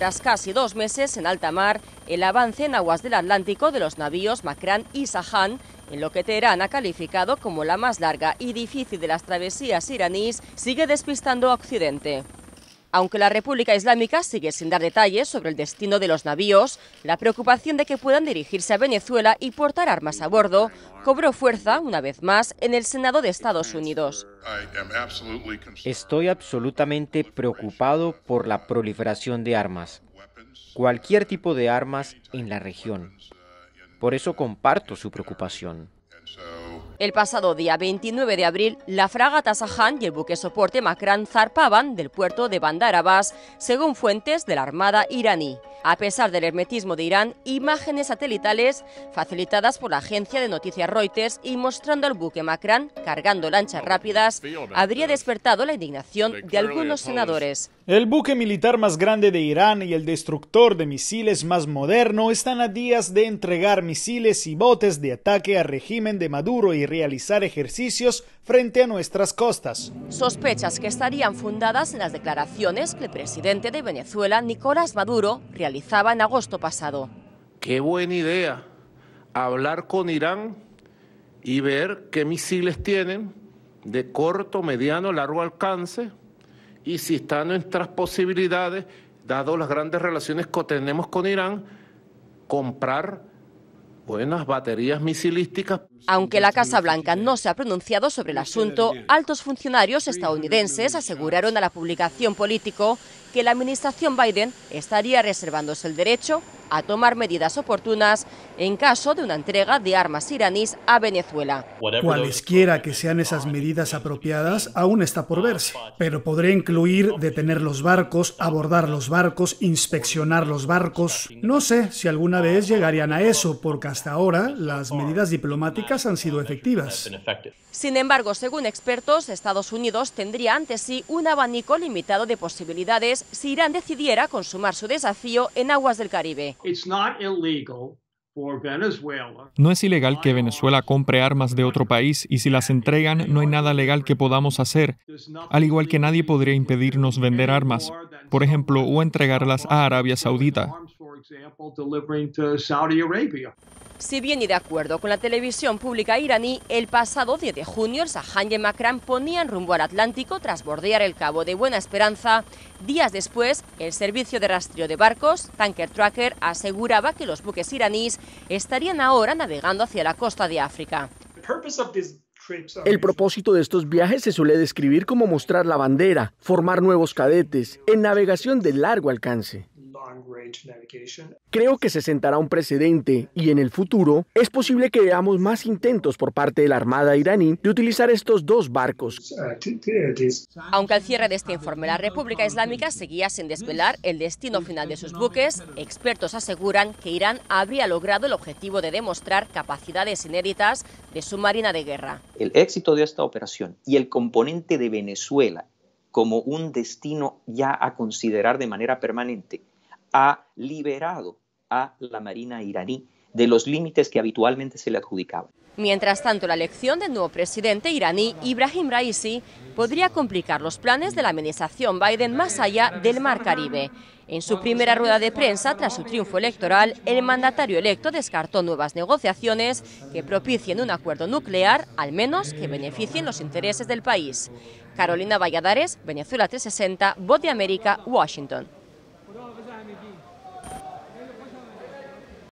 Tras casi dos meses en alta mar, el avance en aguas del Atlántico de los navíos Macrán y "saján", en lo que Teherán ha calificado como la más larga y difícil de las travesías iraníes, sigue despistando a Occidente. Aunque la República Islámica sigue sin dar detalles sobre el destino de los navíos, la preocupación de que puedan dirigirse a Venezuela y portar armas a bordo cobró fuerza, una vez más, en el Senado de Estados Unidos. Estoy absolutamente preocupado por la proliferación de armas, cualquier tipo de armas en la región. Por eso comparto su preocupación. El pasado día 29 de abril, la fragata Sahan y el buque soporte Makran zarpaban del puerto de Bandar Abbas, según fuentes de la Armada iraní a pesar del hermetismo de Irán, imágenes satelitales facilitadas por la agencia de noticias Reuters y mostrando al buque Macrán cargando lanchas rápidas habría despertado la indignación de algunos senadores. El buque militar más grande de Irán y el destructor de misiles más moderno están a días de entregar misiles y botes de ataque al régimen de Maduro y realizar ejercicios frente a nuestras costas. Sospechas que estarían fundadas en las declaraciones que el presidente de Venezuela, Nicolás Maduro, realizó en agosto pasado. Qué buena idea hablar con Irán y ver qué misiles tienen de corto, mediano, largo alcance y si están nuestras posibilidades, dado las grandes relaciones que tenemos con Irán, comprar buenas baterías misilísticas. Aunque la Casa Blanca no se ha pronunciado sobre el asunto, altos funcionarios estadounidenses aseguraron a la publicación político que la administración Biden estaría reservándose el derecho a tomar medidas oportunas en caso de una entrega de armas iraníes a Venezuela. Cualesquiera que sean esas medidas apropiadas, aún está por verse, pero podría incluir detener los barcos, abordar los barcos, inspeccionar los barcos. No sé si alguna vez llegarían a eso, porque hasta ahora las medidas diplomáticas han sido efectivas. Sin embargo, según expertos, Estados Unidos tendría ante sí un abanico limitado de posibilidades si Irán decidiera consumar su desafío en aguas del Caribe. No es ilegal que Venezuela compre armas de otro país y si las entregan no hay nada legal que podamos hacer, al igual que nadie podría impedirnos vender armas, por ejemplo, o entregarlas a Arabia Saudita. Si bien y de acuerdo con la televisión pública iraní, el pasado 10 de junio el Sahan y ponía ponían rumbo al Atlántico tras bordear el Cabo de Buena Esperanza. Días después, el servicio de rastreo de barcos, Tanker Tracker, aseguraba que los buques iraníes estarían ahora navegando hacia la costa de África. El propósito de estos viajes se suele describir como mostrar la bandera, formar nuevos cadetes, en navegación de largo alcance. Creo que se sentará un precedente y en el futuro es posible que veamos más intentos por parte de la Armada iraní de utilizar estos dos barcos. Uh, Aunque al cierre de este informe la República Islámica seguía sin desvelar el destino final de sus buques, expertos aseguran que Irán habría logrado el objetivo de demostrar capacidades inéditas de su marina de guerra. El éxito de esta operación y el componente de Venezuela como un destino ya a considerar de manera permanente ha liberado a la Marina iraní de los límites que habitualmente se le adjudicaban. Mientras tanto, la elección del nuevo presidente iraní, Ibrahim Raisi, podría complicar los planes de la administración Biden más allá del Mar Caribe. En su primera rueda de prensa, tras su triunfo electoral, el mandatario electo descartó nuevas negociaciones que propicien un acuerdo nuclear, al menos que beneficien los intereses del país. Carolina Valladares, Venezuela 360, Voz de América, Washington.